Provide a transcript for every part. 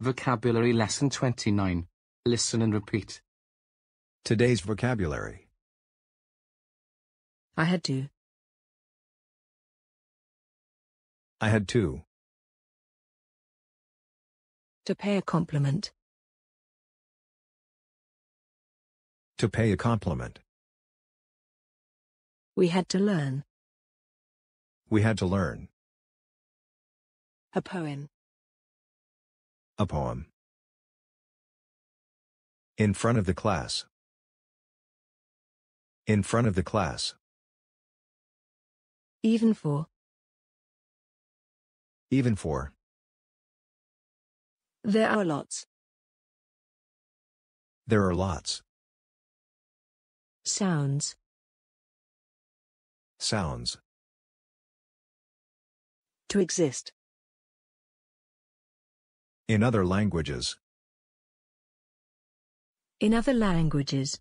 Vocabulary Lesson 29. Listen and repeat. Today's vocabulary. I had to. I had to. To pay a compliment. To pay a compliment. We had to learn. We had to learn. A poem. A poem. In front of the class. In front of the class. Even for. Even for. There are lots. There are lots. Sounds. Sounds. To exist. In other languages. In other languages.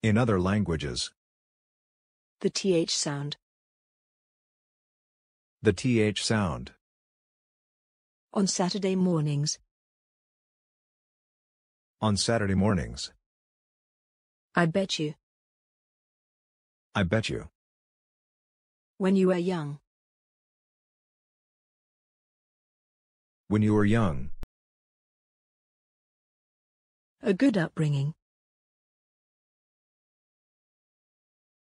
In other languages. The th sound. The th sound. On Saturday mornings. On Saturday mornings. I bet you. I bet you. When you were young. When you were young. A good upbringing.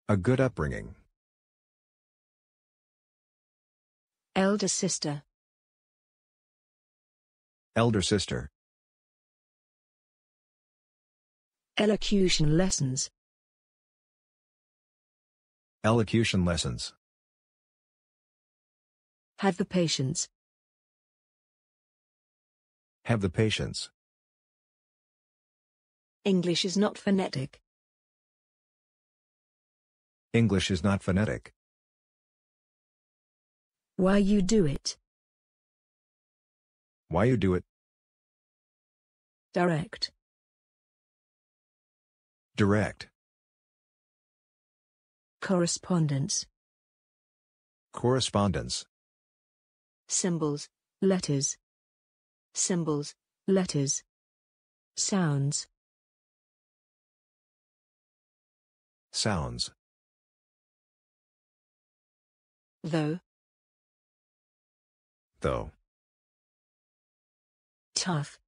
A good upbringing. Elder sister. Elder sister. Elocution lessons. Elocution lessons. Have the patience. Have the patience. English is not phonetic. English is not phonetic. Why you do it? Why you do it? Direct. Direct. Correspondence. Correspondence. Symbols, letters, symbols, letters, sounds, sounds, though, though, tough,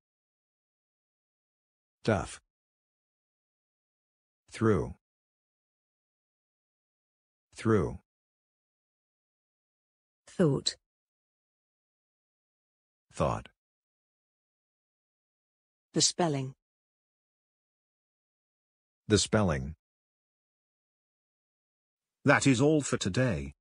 tough, through, through, thought, thought the spelling. The spelling. That is all for today.